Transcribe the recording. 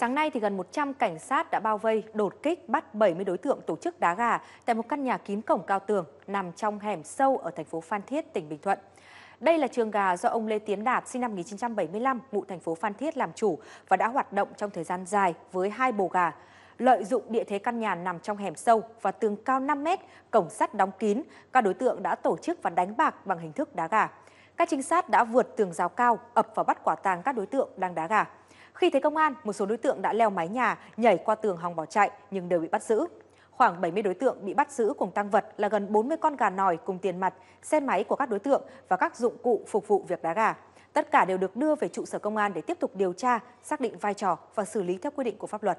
Sáng nay thì gần 100 cảnh sát đã bao vây, đột kích bắt 70 đối tượng tổ chức đá gà tại một căn nhà kín cổng cao tường nằm trong hẻm sâu ở thành phố Phan Thiết, tỉnh Bình Thuận. Đây là trường gà do ông Lê Tiến Đạt sinh năm 1975, ngụ thành phố Phan Thiết làm chủ và đã hoạt động trong thời gian dài với hai bồ gà. Lợi dụng địa thế căn nhà nằm trong hẻm sâu và tường cao 5 mét, cổng sắt đóng kín, các đối tượng đã tổ chức và đánh bạc bằng hình thức đá gà. Các trinh sát đã vượt tường rào cao, ập và bắt quả tàng các đối tượng đang đá gà. Khi thấy công an, một số đối tượng đã leo mái nhà, nhảy qua tường hòng bỏ chạy nhưng đều bị bắt giữ. Khoảng 70 đối tượng bị bắt giữ cùng tăng vật là gần 40 con gà nòi cùng tiền mặt, xe máy của các đối tượng và các dụng cụ phục vụ việc đá gà. Tất cả đều được đưa về trụ sở công an để tiếp tục điều tra, xác định vai trò và xử lý theo quy định của pháp luật.